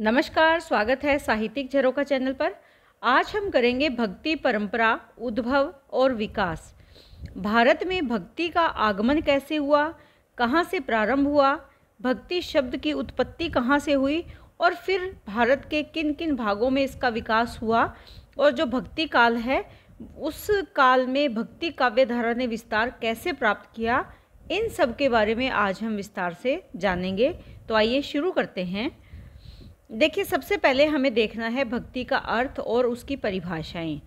नमस्कार स्वागत है साहित्यिक झरोखा चैनल पर आज हम करेंगे भक्ति परंपरा उद्भव और विकास भारत में भक्ति का आगमन कैसे हुआ कहाँ से प्रारंभ हुआ भक्ति शब्द की उत्पत्ति कहाँ से हुई और फिर भारत के किन किन भागों में इसका विकास हुआ और जो भक्ति काल है उस काल में भक्ति काव्य धारा ने विस्तार कैसे प्राप्त किया इन सब के बारे में आज हम विस्तार से जानेंगे तो आइए शुरू करते हैं देखिए सबसे पहले हमें देखना है भक्ति का अर्थ और उसकी परिभाषाएं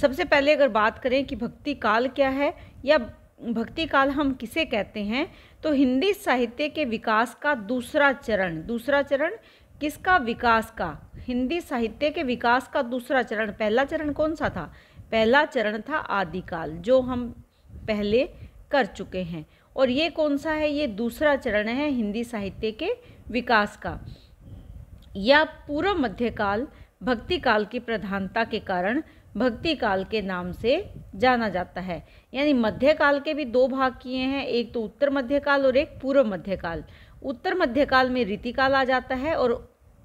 सबसे पहले अगर बात करें कि भक्ति काल क्या है या भक्ति काल हम किसे कहते हैं तो हिंदी साहित्य के विकास का दूसरा चरण दूसरा चरण किसका विकास का हिंदी साहित्य के विकास का दूसरा चरण पहला चरण कौन सा था पहला चरण था आदिकाल जो हम पहले कर चुके हैं और ये कौन सा है ये दूसरा चरण है हिंदी साहित्य के विकास का या पूर्व मध्यकाल भक्ति काल की प्रधानता के कारण भक्ति काल के नाम से जाना जाता है यानी मध्यकाल के भी दो भाग किए हैं एक तो उत्तर मध्यकाल और एक पूर्व मध्यकाल उत्तर मध्यकाल में रीतिकाल आ जाता है और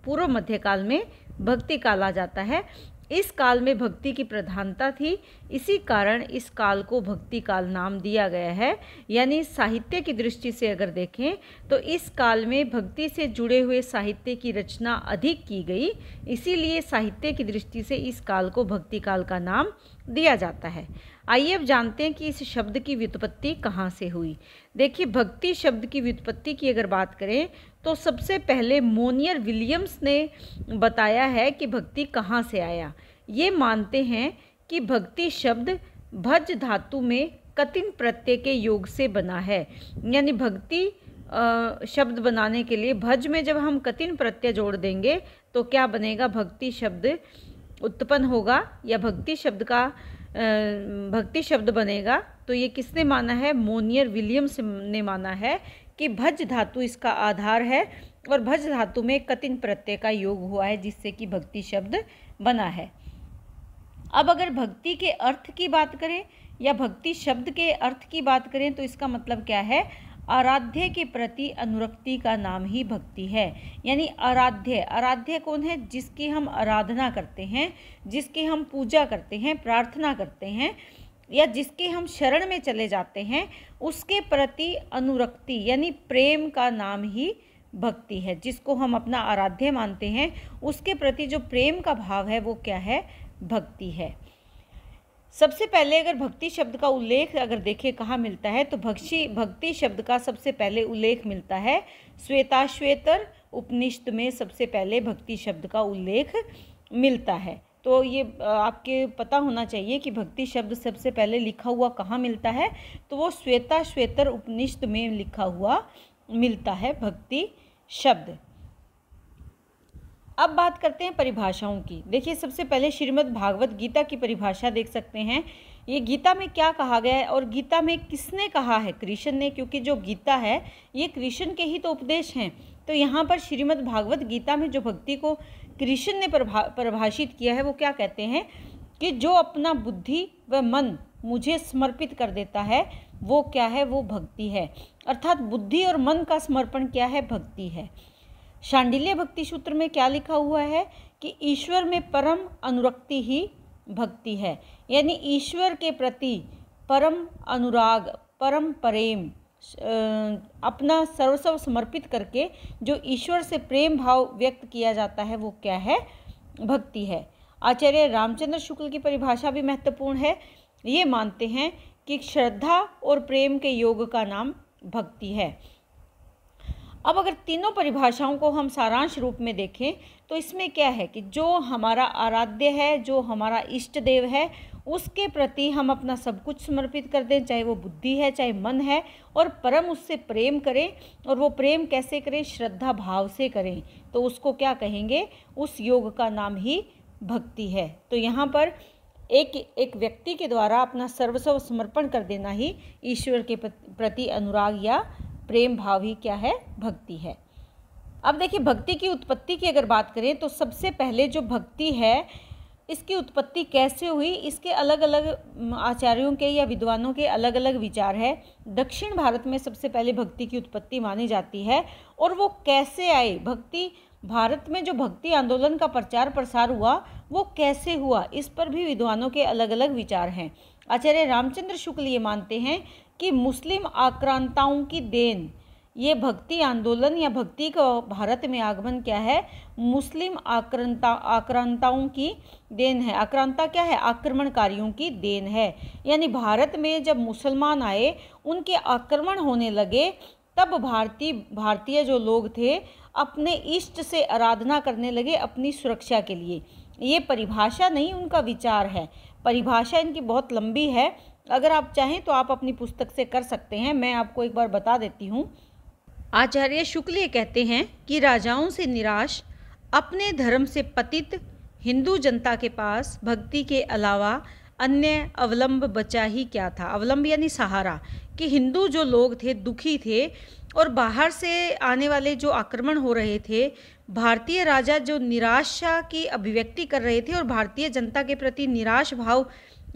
पूर्व मध्यकाल में भक्ति काल आ जाता है इस काल में भक्ति की प्रधानता थी इसी कारण इस काल को भक्ति काल नाम दिया गया है यानी साहित्य की दृष्टि से अगर देखें तो इस काल में भक्ति से जुड़े हुए साहित्य की रचना अधिक की गई इसीलिए साहित्य की दृष्टि से इस काल को भक्ति काल का नाम दिया जाता है आइए अब जानते हैं कि इस शब्द की व्युत्पत्ति कहाँ से हुई देखिए भक्ति शब्द की व्युत्पत्ति की अगर बात करें तो सबसे पहले मोनियर विलियम्स ने बताया है कि भक्ति कहाँ से आया ये मानते हैं कि भक्ति शब्द भज धातु में कतिन प्रत्यय के योग से बना है यानी भक्ति शब्द बनाने के लिए भज में जब हम कतिन प्रत्यय जोड़ देंगे तो क्या बनेगा भक्ति शब्द उत्पन्न होगा या भक्ति शब्द का भक्ति शब्द बनेगा तो ये किसने माना है मोनियर विलियम्स ने माना है कि भज धातु इसका आधार है और भज धातु में कतिन प्रत्यय का योग हुआ है जिससे कि भक्ति शब्द बना है अब अगर भक्ति के अर्थ की बात करें या भक्ति शब्द के अर्थ की बात करें तो इसका मतलब क्या है आराध्य के प्रति अनुरक्ति का नाम ही भक्ति है यानी आराध्य आराध्य कौन है जिसकी हम आराधना करते हैं जिसकी हम पूजा करते हैं प्रार्थना करते हैं या जिसके हम शरण में चले जाते हैं उसके प्रति अनुरक्ति यानी प्रेम का नाम ही भक्ति है जिसको हम अपना आराध्य मानते हैं उसके प्रति जो प्रेम का भाव है वो क्या है भक्ति है सबसे पहले अगर भक्ति शब्द का उल्लेख अगर देखें कहाँ मिलता है तो भक्ति भक्ति शब्द का सबसे पहले उल्लेख मिलता है श्वेताश्वेतर उपनिषद में सबसे पहले भक्ति शब्द का उल्लेख मिलता है तो ये आपके पता होना चाहिए कि भक्ति शब्द सबसे पहले लिखा हुआ कहाँ मिलता है तो वो श्वेता श्वेतर उपनिषद में लिखा हुआ मिलता है भक्ति शब्द अब बात करते हैं परिभाषाओं की देखिए सबसे पहले श्रीमद् भागवत गीता की परिभाषा देख सकते हैं ये गीता में क्या कहा गया है और गीता में किसने कहा है कृष्ण ने क्योंकि जो गीता है ये कृष्ण के ही तो उपदेश हैं तो यहाँ पर श्रीमद् भागवत गीता में जो भक्ति को कृष्ण ने प्रभा परिभाषित किया है वो क्या कहते हैं कि जो अपना बुद्धि व मन मुझे समर्पित कर देता है वो क्या है वो भक्ति है अर्थात बुद्धि और मन का समर्पण क्या है भक्ति है शांडिल्य भक्ति सूत्र में क्या लिखा हुआ है कि ईश्वर में परम अनुरक्ति ही भक्ति है यानी ईश्वर के प्रति परम अनुराग परम प्रेम अपना सर्वस्व समर्पित करके जो ईश्वर से प्रेम भाव व्यक्त किया जाता है वो क्या है भक्ति है आचार्य रामचंद्र शुक्ल की परिभाषा भी महत्वपूर्ण है ये मानते हैं कि श्रद्धा और प्रेम के योग का नाम भक्ति है अब अगर तीनों परिभाषाओं को हम सारांश रूप में देखें तो इसमें क्या है कि जो हमारा आराध्य है जो हमारा इष्ट देव है उसके प्रति हम अपना सब कुछ समर्पित कर दें चाहे वो बुद्धि है चाहे मन है और परम उससे प्रेम करें और वो प्रेम कैसे करें श्रद्धा भाव से करें तो उसको क्या कहेंगे उस योग का नाम ही भक्ति है तो यहाँ पर एक एक व्यक्ति के द्वारा अपना सर्वस्व समर्पण कर देना ही ईश्वर के प्रति अनुराग या प्रेम भाव ही क्या है भक्ति है अब देखिए भक्ति की उत्पत्ति की अगर बात करें तो सबसे पहले जो भक्ति है इसकी उत्पत्ति कैसे हुई इसके अलग अलग आचार्यों के या विद्वानों के अलग अलग विचार है दक्षिण भारत में सबसे पहले भक्ति की उत्पत्ति मानी जाती है और वो कैसे आई भक्ति भारत में जो भक्ति आंदोलन का प्रचार प्रसार हुआ वो कैसे हुआ इस पर भी विद्वानों के अलग अलग विचार हैं आचार्य रामचंद्र शुक्ल ये मानते हैं कि मुस्लिम आक्रांताओं की देन ये भक्ति आंदोलन या भक्ति का भारत में आगमन क्या है मुस्लिम आक्रांता आक्रांताओं की देन है आक्रांता क्या है आक्रमणकारियों की देन है यानी भारत में जब मुसलमान आए उनके आक्रमण होने लगे तब भारतीय भारतीय जो लोग थे अपने इष्ट से आराधना करने लगे अपनी सुरक्षा के लिए ये परिभाषा नहीं उनका विचार है परिभाषा इनकी बहुत लंबी है अगर आप चाहें तो आप अपनी पुस्तक से कर सकते हैं मैं आपको एक बार बता देती हूँ आचार्य शुक्ल ये कहते हैं कि राजाओं से निराश अपने धर्म से पतित हिंदू जनता के पास भक्ति के अलावा अन्य अवलंब बचा ही क्या था अवलंब यानी सहारा कि हिंदू जो लोग थे दुखी थे और बाहर से आने वाले जो आक्रमण हो रहे थे भारतीय राजा जो निराशा की अभिव्यक्ति कर रहे थे और भारतीय जनता के प्रति निराश भाव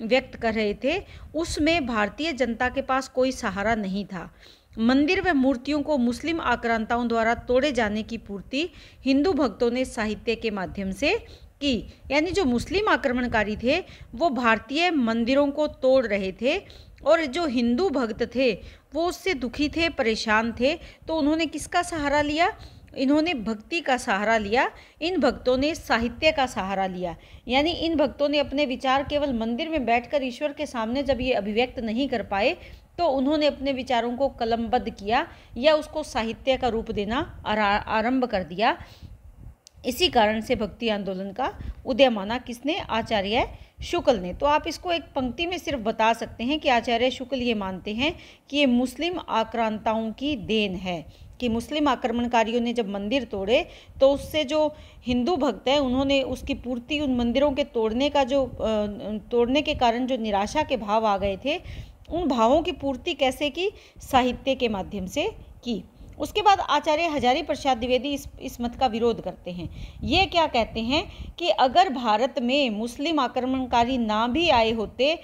व्यक्त कर रहे थे उसमें भारतीय जनता के पास कोई सहारा नहीं था मंदिर व मूर्तियों को मुस्लिम आक्रांताओं द्वारा तोड़े जाने की पूर्ति हिंदू भक्तों ने साहित्य के माध्यम से की यानी जो मुस्लिम आक्रमणकारी थे वो भारतीय मंदिरों को तोड़ रहे थे और जो हिंदू भक्त थे वो उससे दुखी थे परेशान थे तो उन्होंने किसका सहारा लिया इन्होंने भक्ति का सहारा लिया इन भक्तों ने साहित्य का सहारा लिया यानी इन भक्तों ने अपने विचार केवल मंदिर में बैठकर ईश्वर के सामने जब ये अभिव्यक्त नहीं कर पाए तो उन्होंने अपने विचारों को कलमबद्ध किया या उसको साहित्य का रूप देना आरंभ कर दिया इसी कारण से भक्ति आंदोलन का उदय माना किसने आचार्य शुक्ल ने तो आप इसको एक पंक्ति में सिर्फ बता सकते हैं कि आचार्य शुक्ल ये मानते हैं कि ये मुस्लिम आक्रांताओं की देन है कि मुस्लिम आक्रमणकारियों ने जब मंदिर तोड़े तो उससे जो हिंदू भक्त हैं उन्होंने उसकी पूर्ति उन मंदिरों के तोड़ने का जो तोड़ने के कारण जो निराशा के भाव आ गए थे उन भावों की पूर्ति कैसे की साहित्य के माध्यम से की उसके बाद आचार्य हजारी प्रसाद द्विवेदी इस इस मत का विरोध करते हैं ये क्या कहते हैं कि अगर भारत में मुस्लिम आक्रमणकारी ना भी आए होते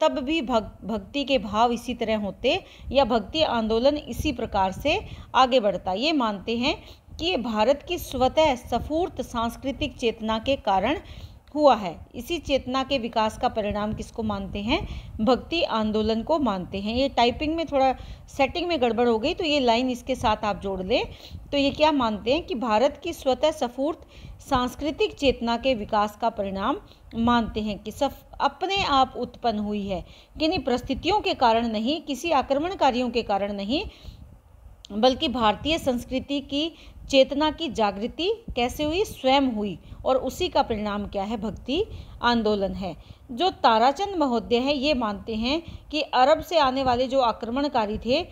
तब भी भग भक्ति के भाव इसी तरह होते या भक्ति आंदोलन इसी प्रकार से आगे बढ़ता ये मानते हैं कि भारत की स्वतः सफूर्त सांस्कृतिक चेतना के कारण हुआ है इसी चेतना के विकास का परिणाम किसको मानते हैं भक्ति आंदोलन को मानते हैं ये टाइपिंग में थोड़ा सेटिंग में गड़बड़ हो गई तो ये लाइन इसके साथ आप जोड़ लें तो ये क्या मानते हैं कि भारत की स्वतः सफूर्त सांस्कृतिक चेतना के विकास का परिणाम मानते हैं कि सफ अपने आप उत्पन्न हुई है किन्हीं परिस्थितियों के कारण नहीं किसी आक्रमणकारियों के कारण नहीं बल्कि भारतीय संस्कृति की चेतना की जागृति कैसे हुई स्वयं हुई और उसी का परिणाम क्या है भक्ति आंदोलन है जो ताराचंद महोदय हैं ये मानते हैं कि अरब से आने वाले जो आक्रमणकारी थे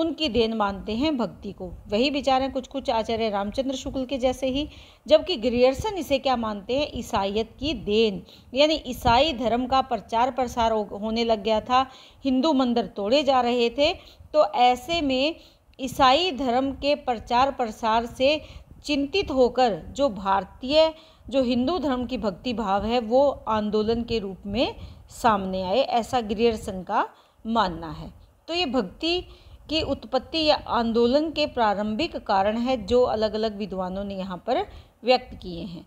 उनकी देन मानते हैं भक्ति को वही विचार हैं कुछ कुछ आचार्य रामचंद्र शुक्ल के जैसे ही जबकि ग्रियर्सन इसे क्या मानते हैं ईसाइत की देन यानी ईसाई धर्म का प्रचार प्रसार होने लग गया था हिंदू मंदिर तोड़े जा रहे थे तो ऐसे में ईसाई धर्म के प्रचार प्रसार से चिंतित होकर जो भारतीय जो हिंदू धर्म की भक्ति भाव है वो आंदोलन के रूप में सामने आए ऐसा ग्रियर्सन का मानना है तो ये भक्ति की उत्पत्ति या आंदोलन के प्रारंभिक कारण है जो अलग अलग विद्वानों ने यहाँ पर व्यक्त किए हैं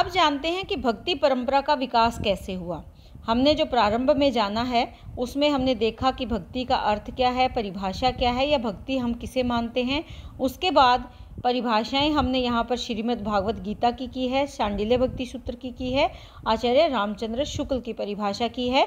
अब जानते हैं कि भक्ति परंपरा का विकास कैसे हुआ हमने जो प्रारंभ में जाना है उसमें हमने देखा कि भक्ति का अर्थ क्या है परिभाषा क्या है या भक्ति हम किसे मानते हैं उसके बाद परिभाषाएं हमने यहाँ पर श्रीमद् भागवत गीता की की है शांडिल्य भक्ति सूत्र की की है आचार्य रामचंद्र शुक्ल की परिभाषा की है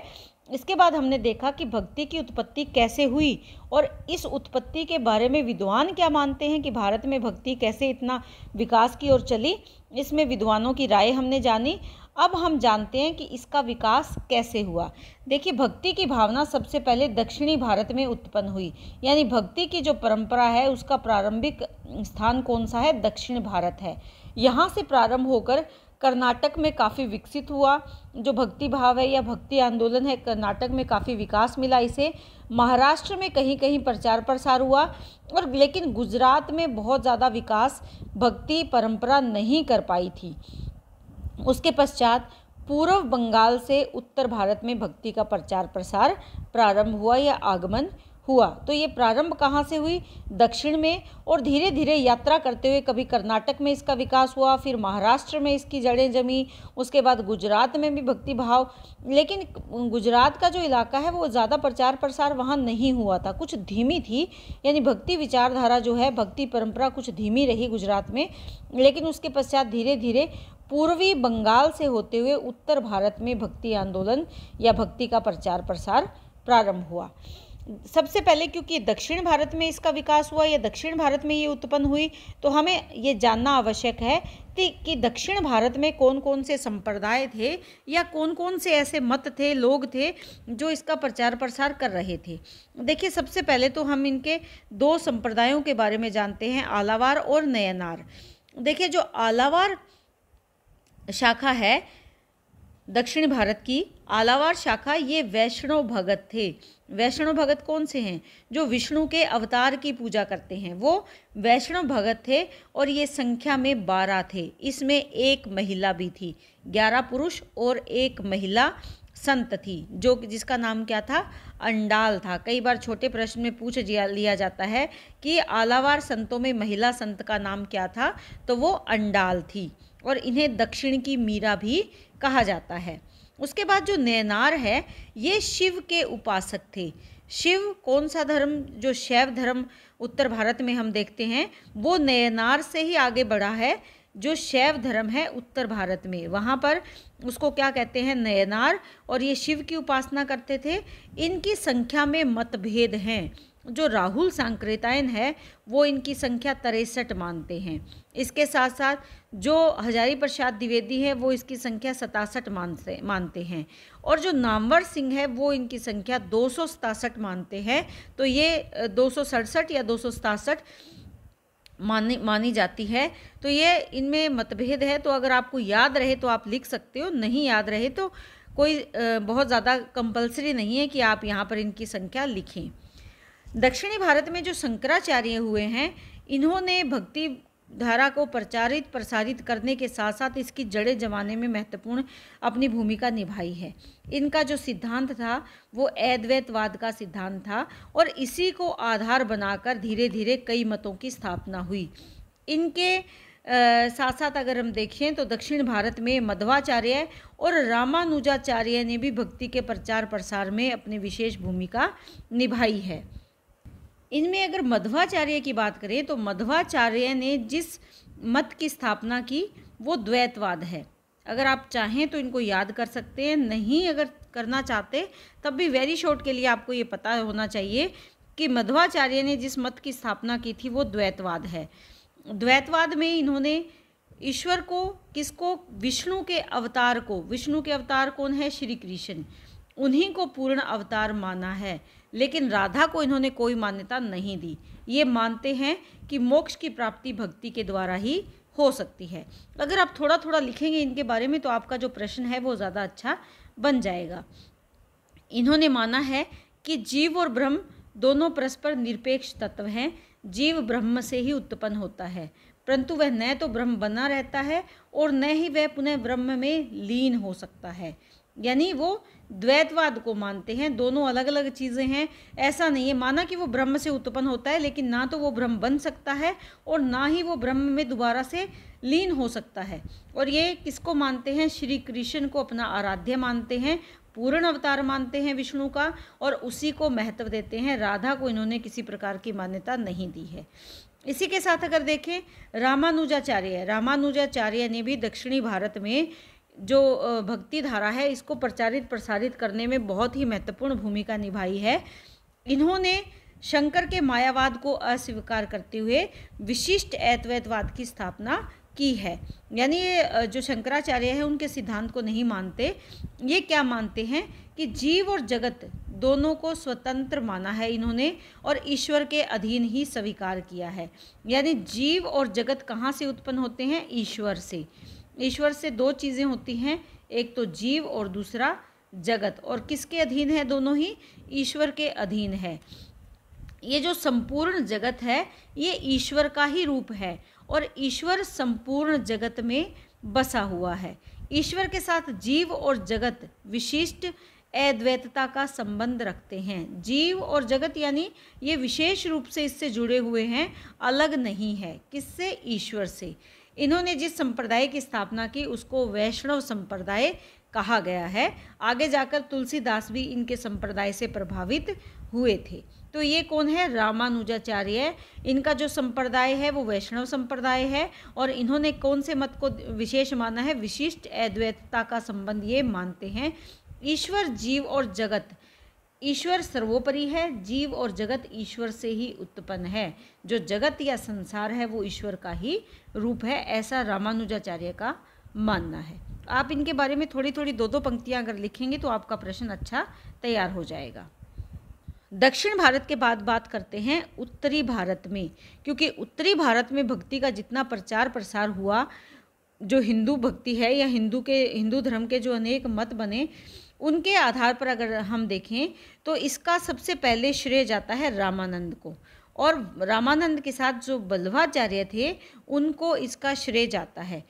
इसके बाद हमने देखा कि भक्ति की उत्पत्ति कैसे हुई और इस उत्पत्ति के बारे में विद्वान क्या मानते हैं कि भारत में भक्ति कैसे इतना विकास की ओर चली इसमें विद्वानों की राय हमने जानी अब हम जानते हैं कि इसका विकास कैसे हुआ देखिए भक्ति की भावना सबसे पहले दक्षिणी भारत में उत्पन्न हुई यानी भक्ति की जो परंपरा है उसका प्रारंभिक स्थान कौन सा है दक्षिण भारत है यहाँ से प्रारंभ होकर कर्नाटक में काफ़ी विकसित हुआ जो भक्ति भाव है या भक्ति आंदोलन है कर्नाटक में काफ़ी विकास मिला इसे महाराष्ट्र में कहीं कहीं प्रचार प्रसार हुआ और लेकिन गुजरात में बहुत ज़्यादा विकास भक्ति परंपरा नहीं कर पाई थी उसके पश्चात पूर्व बंगाल से उत्तर भारत में भक्ति का प्रचार प्रसार प्रारंभ हुआ या आगमन हुआ तो ये प्रारंभ कहाँ से हुई दक्षिण में और धीरे धीरे यात्रा करते हुए कभी कर्नाटक में इसका विकास हुआ फिर महाराष्ट्र में इसकी जड़ें जमी उसके बाद गुजरात में भी भक्ति भाव लेकिन गुजरात का जो इलाका है वो ज़्यादा प्रचार प्रसार वहाँ नहीं हुआ था कुछ धीमी थी यानी भक्ति विचारधारा जो है भक्ति परंपरा कुछ धीमी रही गुजरात में लेकिन उसके पश्चात धीरे धीरे पूर्वी बंगाल से होते हुए उत्तर भारत में भक्ति आंदोलन या भक्ति का प्रचार प्रसार प्रारंभ हुआ सबसे पहले क्योंकि दक्षिण भारत में इसका विकास हुआ या दक्षिण भारत में ये उत्पन्न हुई तो हमें ये जानना आवश्यक है कि दक्षिण भारत में कौन कौन से संप्रदाय थे या कौन कौन से ऐसे मत थे लोग थे जो इसका प्रचार प्रसार कर रहे थे देखिए सबसे पहले तो हम इनके दो संप्रदायों के बारे में जानते हैं आलावार और नयनार देखिए जो आलावार शाखा है दक्षिण भारत की आलावार शाखा ये वैष्णव भगत थे वैष्णव भगत कौन से हैं जो विष्णु के अवतार की पूजा करते हैं वो वैष्णव भगत थे और ये संख्या में बारह थे इसमें एक महिला भी थी ग्यारह पुरुष और एक महिला संत थी जो जिसका नाम क्या था अंडाल था कई बार छोटे प्रश्न में पूछ लिया जाता है कि आलावार संतों में महिला संत का नाम क्या था तो वो अंडाल थी और इन्हें दक्षिण की मीरा भी कहा जाता है उसके बाद जो नैनार है ये शिव के उपासक थे शिव कौन सा धर्म जो शैव धर्म उत्तर भारत में हम देखते हैं वो नैनार से ही आगे बढ़ा है जो शैव धर्म है उत्तर भारत में वहाँ पर उसको क्या कहते हैं नयनार और ये शिव की उपासना करते थे इनकी संख्या में मतभेद हैं जो राहुल सांकृतायन है वो इनकी संख्या तिरसठ मानते हैं इसके साथ साथ जो हजारी प्रसाद द्विवेदी है वो इसकी संख्या सतासठ मानते मानते हैं और जो नामवर सिंह है वो इनकी संख्या दो मानते हैं तो ये दो या दो मानी मानी जाती है तो ये इनमें मतभेद है तो अगर आपको याद रहे तो आप लिख सकते हो नहीं याद रहे तो कोई बहुत ज़्यादा कंपलसरी नहीं है कि आप यहाँ पर इनकी संख्या लिखें दक्षिणी भारत में जो शंकराचार्य हुए हैं इन्होंने भक्ति धारा को प्रचारित प्रसारित करने के साथ साथ इसकी जड़ें जमाने में महत्वपूर्ण अपनी भूमिका निभाई है इनका जो सिद्धांत था वो अद्वैतवाद का सिद्धांत था और इसी को आधार बनाकर धीरे धीरे कई मतों की स्थापना हुई इनके साथ साथ अगर हम देखें तो दक्षिण भारत में मध्वाचार्य और रामानुजाचार्य ने भी भक्ति के प्रचार प्रसार में अपनी विशेष भूमिका निभाई है इनमें अगर मध्वाचार्य की बात करें तो मध्वाचार्य ने जिस मत की स्थापना की वो द्वैतवाद है अगर आप चाहें तो इनको याद कर सकते हैं नहीं अगर करना चाहते तब भी वेरी शॉर्ट के लिए आपको ये पता होना चाहिए कि मध्वाचार्य ने जिस मत की स्थापना की थी वो द्वैतवाद है द्वैतवाद में इन्होंने ईश्वर को किसको विष्णु के अवतार को विष्णु के अवतार कौन है श्री कृष्ण उन्हीं को पूर्ण अवतार माना है लेकिन राधा को इन्होंने कोई मान्यता नहीं दी ये मानते हैं कि मोक्ष की प्राप्ति भक्ति के द्वारा ही हो सकती है अगर आप थोड़ा थोड़ा लिखेंगे इनके बारे में तो आपका जो प्रश्न है वो ज़्यादा अच्छा बन जाएगा इन्होंने माना है कि जीव और ब्रह्म दोनों परस्पर निरपेक्ष तत्व हैं जीव ब्रह्म से ही उत्पन्न होता है परंतु वह न तो ब्रह्म बना रहता है और न ही वह पुनः ब्रह्म में लीन हो सकता है यानी वो द्वैतवाद को मानते हैं दोनों अलग अलग चीज़ें हैं ऐसा नहीं है माना कि वो ब्रह्म से उत्पन्न होता है लेकिन ना तो वो ब्रह्म बन सकता है और ना ही वो ब्रह्म में दोबारा से लीन हो सकता है और ये किसको मानते हैं श्री कृष्ण को अपना आराध्य मानते हैं पूर्ण अवतार मानते हैं विष्णु का और उसी को महत्व देते हैं राधा को इन्होंने किसी प्रकार की मान्यता नहीं दी है इसी के साथ अगर देखें रामानुजाचार्य रामानुजाचार्य ने भी दक्षिणी भारत में जो भक्ति धारा है इसको प्रचारित प्रसारित करने में बहुत ही महत्वपूर्ण भूमिका निभाई है इन्होंने शंकर के मायावाद को अस्वीकार करते हुए विशिष्ट ऐतवैतवाद की स्थापना की है यानी ये जो शंकराचार्य हैं उनके सिद्धांत को नहीं मानते ये क्या मानते हैं कि जीव और जगत दोनों को स्वतंत्र माना है इन्होंने और ईश्वर के अधीन ही स्वीकार किया है यानी जीव और जगत कहाँ से उत्पन्न होते हैं ईश्वर से ईश्वर से दो चीज़ें होती हैं एक तो जीव और दूसरा जगत और किसके अधीन है दोनों ही ईश्वर के अधीन है ये जो संपूर्ण जगत है ये ईश्वर का ही रूप है और ईश्वर संपूर्ण जगत में बसा हुआ है ईश्वर के साथ जीव और जगत विशिष्ट अद्वैतता का संबंध रखते हैं जीव और जगत यानी ये विशेष रूप से इससे जुड़े हुए हैं अलग नहीं है किससे ईश्वर से इन्होंने जिस संप्रदाय की स्थापना की उसको वैष्णव संप्रदाय कहा गया है आगे जाकर तुलसीदास भी इनके संप्रदाय से प्रभावित हुए थे तो ये कौन है रामानुजाचार्य इनका जो संप्रदाय है वो वैष्णव संप्रदाय है और इन्होंने कौन से मत को विशेष माना है विशिष्ट अद्वैतता का संबंध ये मानते हैं ईश्वर जीव और जगत ईश्वर सर्वोपरि है जीव और जगत ईश्वर से ही उत्पन्न है जो जगत या संसार है वो ईश्वर का ही रूप है ऐसा रामानुजाचार्य का मानना है आप इनके बारे में थोड़ी थोड़ी दो दो पंक्तियां अगर लिखेंगे तो आपका प्रश्न अच्छा तैयार हो जाएगा दक्षिण भारत के बाद बात करते हैं उत्तरी भारत में क्योंकि उत्तरी भारत में भक्ति का जितना प्रचार प्रसार हुआ जो हिंदू भक्ति है या हिंदू के हिंदू धर्म के जो अनेक मत बने उनके आधार पर अगर हम देखें तो इसका सबसे पहले श्रेय जाता है रामानंद को और रामानंद के साथ जो बल्लभाचार्य थे उनको इसका श्रेय जाता है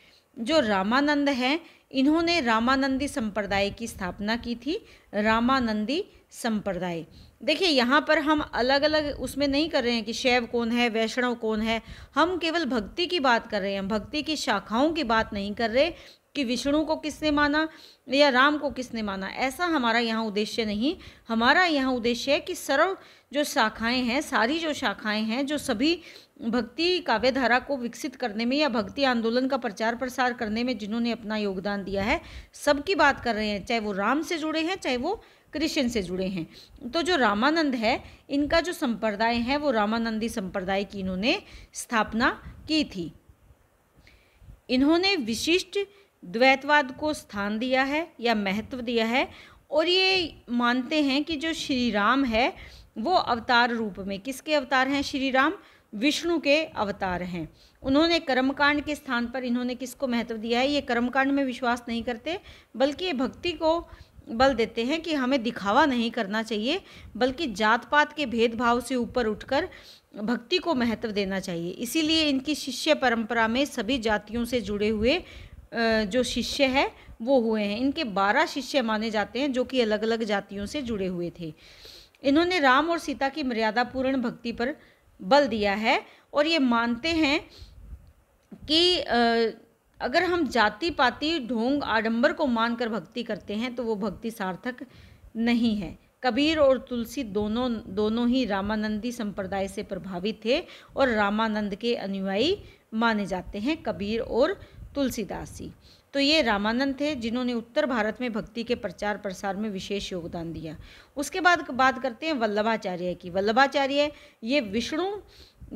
जो रामानंद हैं इन्होंने रामानंदी संप्रदाय की स्थापना की थी रामानंदी संप्रदाय देखिए यहाँ पर हम अलग अलग उसमें नहीं कर रहे हैं कि शैव कौन है वैष्णव कौन है हम केवल भक्ति की बात कर रहे हैं भक्ति की शाखाओं की बात नहीं कर रहे कि विष्णु को किसने माना या राम को किसने माना ऐसा हमारा यहाँ उद्देश्य नहीं हमारा यहाँ उद्देश्य है कि सर्व जो शाखाएं हैं सारी जो शाखाएं हैं जो सभी भक्ति काव्य धारा को विकसित करने में या भक्ति आंदोलन का प्रचार प्रसार करने में जिन्होंने अपना योगदान दिया है सबकी बात कर रहे हैं चाहे वो राम से जुड़े हैं चाहे वो कृष्ण से जुड़े हैं तो जो रामानंद है इनका जो संप्रदाय है वो रामानंदी संप्रदाय की इन्होंने स्थापना की थी इन्होंने विशिष्ट द्वैतवाद को स्थान दिया है या महत्व दिया है और ये मानते हैं कि जो श्री राम है वो अवतार रूप में किसके अवतार हैं श्री राम विष्णु के अवतार हैं उन्होंने कर्मकांड के स्थान पर इन्होंने किसको महत्व दिया है ये कर्मकांड में विश्वास नहीं करते बल्कि ये भक्ति को बल देते हैं कि हमें दिखावा नहीं करना चाहिए बल्कि जात पात के भेदभाव से ऊपर उठकर भक्ति को महत्व देना चाहिए इसीलिए इनकी शिष्य परंपरा में सभी जातियों से जुड़े हुए जो शिष्य है वो हुए हैं इनके बारह शिष्य माने जाते हैं जो कि अलग अलग जातियों से जुड़े हुए थे इन्होंने राम और सीता की मर्यादापूर्ण भक्ति पर बल दिया है और ये मानते हैं कि अगर हम जाति पाति ढोंग आडंबर को मानकर भक्ति करते हैं तो वो भक्ति सार्थक नहीं है कबीर और तुलसी दोनों दोनों ही रामानंदी संप्रदाय से प्रभावित थे और रामानंद के अनुयायी माने जाते हैं कबीर और तुलसीदास जी तो ये रामानंद थे जिन्होंने उत्तर भारत में भक्ति के प्रचार प्रसार में विशेष योगदान दिया उसके बाद बात करते हैं वल्लभाचार्य की वल्लभाचार्य ये विष्णु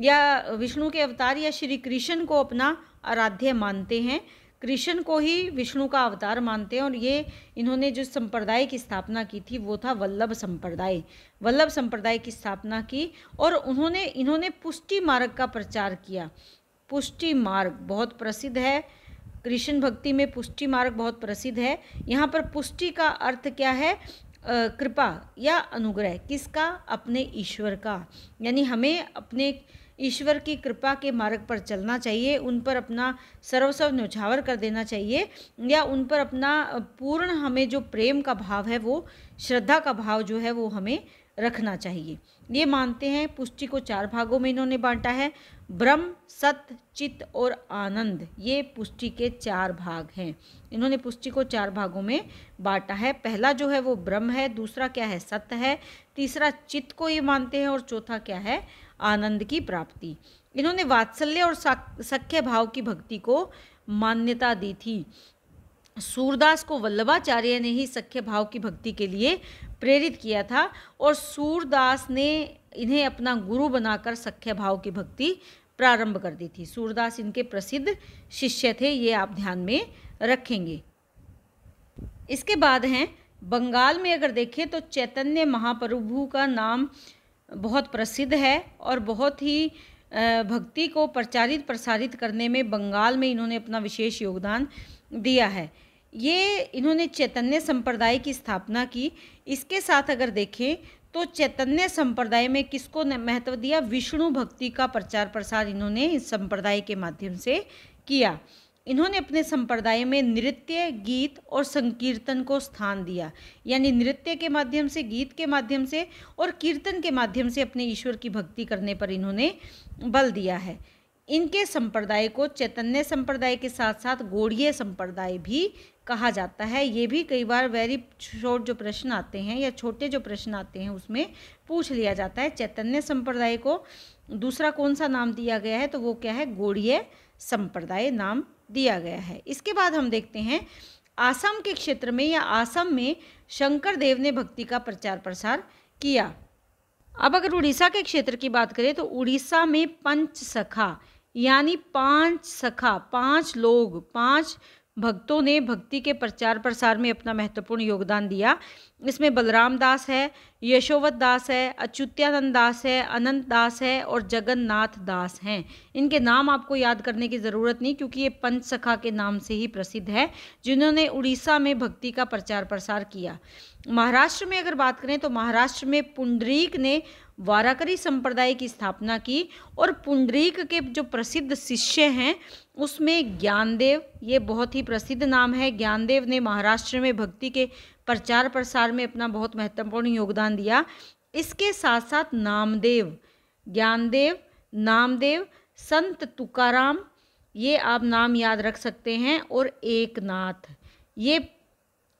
या विष्णु के अवतार या श्री कृष्ण को अपना आराध्य मानते हैं कृष्ण को ही विष्णु का अवतार मानते हैं और ये इन्होंने जो संप्रदाय की स्थापना की थी वो था वल्लभ संप्रदाय वल्लभ संप्रदाय की स्थापना की और उन्होंने इन्होंने पुष्टि मार्ग का प्रचार किया पुष्टि मार्ग बहुत प्रसिद्ध है कृष्ण भक्ति में पुष्टि मार्ग बहुत प्रसिद्ध है यहाँ पर पुष्टि का अर्थ क्या है कृपा या अनुग्रह किसका अपने ईश्वर का यानी हमें अपने ईश्वर की कृपा के मार्ग पर चलना चाहिए उन पर अपना सर्वस्व न्यौछावर कर देना चाहिए या उन पर अपना पूर्ण हमें जो प्रेम का भाव है वो श्रद्धा का भाव जो है वो हमें रखना चाहिए ये मानते हैं पुष्टि को चार भागों में इन्होंने बांटा है ब्रह्म सत्य चित्त और आनंद ये पुष्टि के चार भाग हैं इन्होंने पुष्टि को चार भागों में बांटा है पहला जो है वो ब्रह्म है दूसरा क्या है सत्य है तीसरा चित्त को ये मानते हैं और चौथा क्या है आनंद की प्राप्ति इन्होंने वात्सल्य और सख्य भाव की भक्ति को मान्यता दी थी सूरदास को वल्लभाचार्य ने ही सख्य भाव की भक्ति के लिए प्रेरित किया था और सूरदास ने इन्हें अपना गुरु बनाकर सख्य भाव की भक्ति प्रारंभ कर दी थी सूरदास इनके प्रसिद्ध शिष्य थे ये आप ध्यान में रखेंगे इसके बाद हैं बंगाल में अगर देखें तो चैतन्य महाप्रभु का नाम बहुत प्रसिद्ध है और बहुत ही भक्ति को प्रचारित प्रसारित करने में बंगाल में इन्होंने अपना विशेष योगदान दिया है ये इन्होंने चैतन्य संप्रदाय की स्थापना की इसके साथ अगर देखें तो चैतन्य संप्रदाय में किसको महत्व दिया विष्णु भक्ति का प्रचार प्रसार इन्होंने इस संप्रदाय के माध्यम से किया इन्होंने अपने संप्रदाय में नृत्य गीत और संकीर्तन को स्थान दिया यानी नृत्य के माध्यम से गीत के माध्यम से और कीर्तन के माध्यम से अपने ईश्वर की भक्ति करने पर इन्होंने बल दिया है इनके संप्रदाय को चैतन्य संप्रदाय के साथ साथ गौड़ीय संप्रदाय भी कहा जाता है ये भी कई बार वेरी शॉर्ट जो प्रश्न आते हैं या छोटे जो प्रश्न आते हैं उसमें पूछ लिया जाता है चैतन्य संप्रदाय को दूसरा कौन सा नाम दिया गया है तो वो क्या है गौड़ीय संप्रदाय नाम दिया गया है इसके बाद हम देखते हैं आसाम के क्षेत्र में या आसाम में शंकर देव ने भक्ति का प्रचार प्रसार किया अब अगर उड़ीसा के क्षेत्र की बात करें तो उड़ीसा में पंच सखा यानी पांच सखा पांच लोग पांच भक्तों ने भक्ति के प्रचार प्रसार में अपना महत्वपूर्ण योगदान दिया इसमें बलराम दास है यशोवत दास है अच्युत्यानंद दास है अनंत दास है और जगन्नाथ दास हैं इनके नाम आपको याद करने की ज़रूरत नहीं क्योंकि ये पंच सखा के नाम से ही प्रसिद्ध है जिन्होंने उड़ीसा में भक्ति का प्रचार प्रसार किया महाराष्ट्र में अगर बात करें तो महाराष्ट्र में पुंडरीक ने वाराकरी संप्रदाय की स्थापना की और पुंडरीक के जो प्रसिद्ध शिष्य हैं उसमें ज्ञानदेव ये बहुत ही प्रसिद्ध नाम है ज्ञानदेव ने महाराष्ट्र में भक्ति के प्रचार प्रसार में अपना बहुत महत्वपूर्ण योगदान दिया इसके साथ साथ नामदेव ज्ञानदेव नामदेव संत तुकाराम ये आप नाम याद रख सकते हैं और एकनाथ ये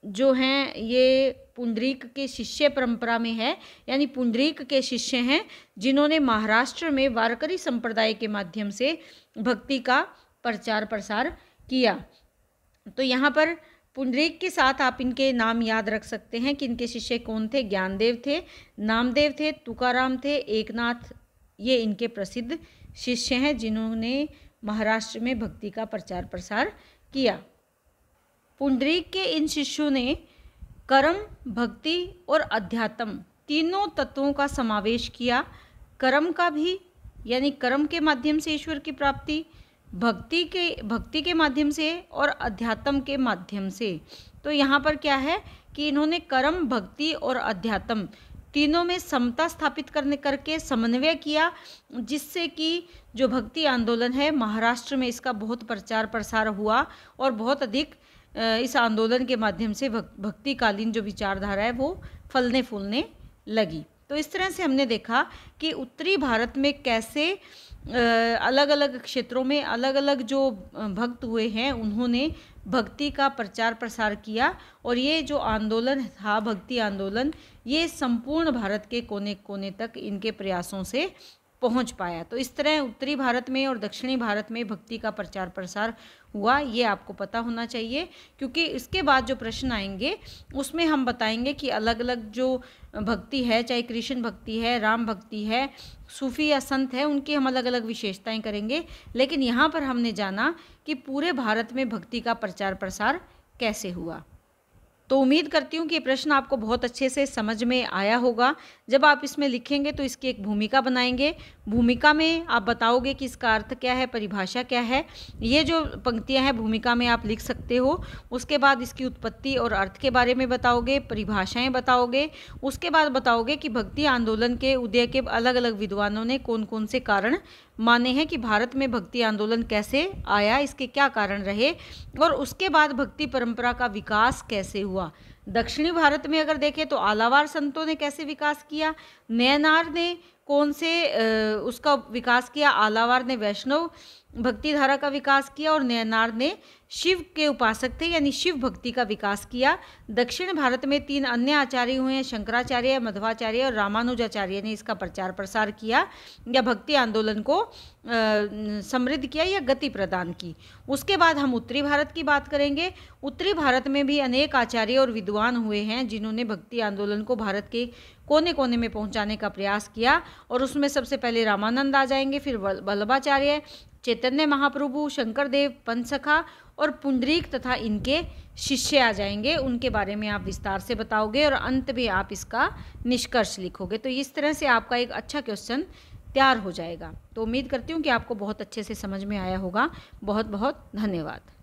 जो हैं ये पुंडरीक के शिष्य परंपरा में है यानी पुंडरीक के शिष्य हैं जिन्होंने महाराष्ट्र में वारकरी संप्रदाय के माध्यम से भक्ति का प्रचार प्रसार किया तो यहाँ पर पुंडरीक के साथ आप इनके नाम याद रख सकते हैं कि इनके शिष्य कौन थे ज्ञानदेव थे नामदेव थे तुकाराम थे एकनाथ ये इनके प्रसिद्ध शिष्य हैं जिन्होंने महाराष्ट्र में भक्ति का प्रचार प्रसार किया पुंडरीक के इन शिष्यों ने कर्म भक्ति और अध्यात्म तीनों तत्वों का समावेश किया कर्म का भी यानी कर्म के माध्यम से ईश्वर की प्राप्ति भक्ति के भक्ति के माध्यम से और अध्यात्म के माध्यम से तो यहाँ पर क्या है कि इन्होंने कर्म भक्ति और अध्यात्म तीनों में समता स्थापित करने करके समन्वय किया जिससे कि जो भक्ति आंदोलन है महाराष्ट्र में इसका बहुत प्रचार प्रसार हुआ और बहुत अधिक इस आंदोलन के माध्यम से भक्तिकालीन जो विचारधारा है वो फलने फूलने लगी तो इस तरह से हमने देखा कि उत्तरी भारत में कैसे अलग अलग क्षेत्रों में अलग अलग जो भक्त हुए हैं उन्होंने भक्ति का प्रचार प्रसार किया और ये जो आंदोलन था भक्ति आंदोलन ये संपूर्ण भारत के कोने कोने तक इनके प्रयासों से पहुंच पाया तो इस तरह उत्तरी भारत में और दक्षिणी भारत में भक्ति का प्रचार प्रसार हुआ ये आपको पता होना चाहिए क्योंकि इसके बाद जो प्रश्न आएंगे उसमें हम बताएंगे कि अलग अलग जो भक्ति है चाहे कृष्ण भक्ति है राम भक्ति है सूफी या संत है उनकी हम अलग अलग विशेषताएं करेंगे लेकिन यहाँ पर हमने जाना कि पूरे भारत में भक्ति का प्रचार प्रसार कैसे हुआ तो उम्मीद करती हूँ कि ये प्रश्न आपको बहुत अच्छे से समझ में आया होगा जब आप इसमें लिखेंगे तो इसकी एक भूमिका बनाएंगे भूमिका में आप बताओगे कि इसका अर्थ क्या है परिभाषा क्या है ये जो पंक्तियाँ हैं भूमिका में आप लिख सकते हो उसके बाद इसकी उत्पत्ति और अर्थ के बारे में बताओगे परिभाषाएं बताओगे उसके बाद बताओगे कि भक्ति आंदोलन के उदय के अलग अलग विद्वानों ने कौन कौन से कारण माने हैं कि भारत में भक्ति आंदोलन कैसे आया इसके क्या कारण रहे और उसके बाद भक्ति परंपरा का विकास कैसे हुआ दक्षिणी भारत में अगर देखें तो आलावार संतों ने कैसे विकास किया नयनार ने कौन से उसका विकास किया आलावार ने वैष्णव भक्ति धारा का विकास किया और नयनार ने शिव के उपासक थे यानी शिव भक्ति का विकास किया दक्षिण भारत में तीन अन्य आचार्य हुए हैं शंकराचार्य मध्वाचार्य और रामानुजाचार्य ने इसका प्रचार प्रसार किया या भक्ति आंदोलन को समृद्ध किया या गति प्रदान की उसके बाद हम उत्तरी भारत की बात करेंगे उत्तरी भारत में भी अनेक आचार्य और विद्वान हुए हैं जिन्होंने भक्ति आंदोलन को भारत के कोने कोने में पहुंचाने का प्रयास किया और उसमें सबसे पहले रामानंद आ जाएंगे फिर वल्लभाचार्य चैतन्य महाप्रभु शंकरदेव पंचखा और पुंडरीक तथा इनके शिष्य आ जाएंगे उनके बारे में आप विस्तार से बताओगे और अंत में आप इसका निष्कर्ष लिखोगे तो इस तरह से आपका एक अच्छा क्वेश्चन तैयार हो जाएगा तो उम्मीद करती हूँ कि आपको बहुत अच्छे से समझ में आया होगा बहुत बहुत धन्यवाद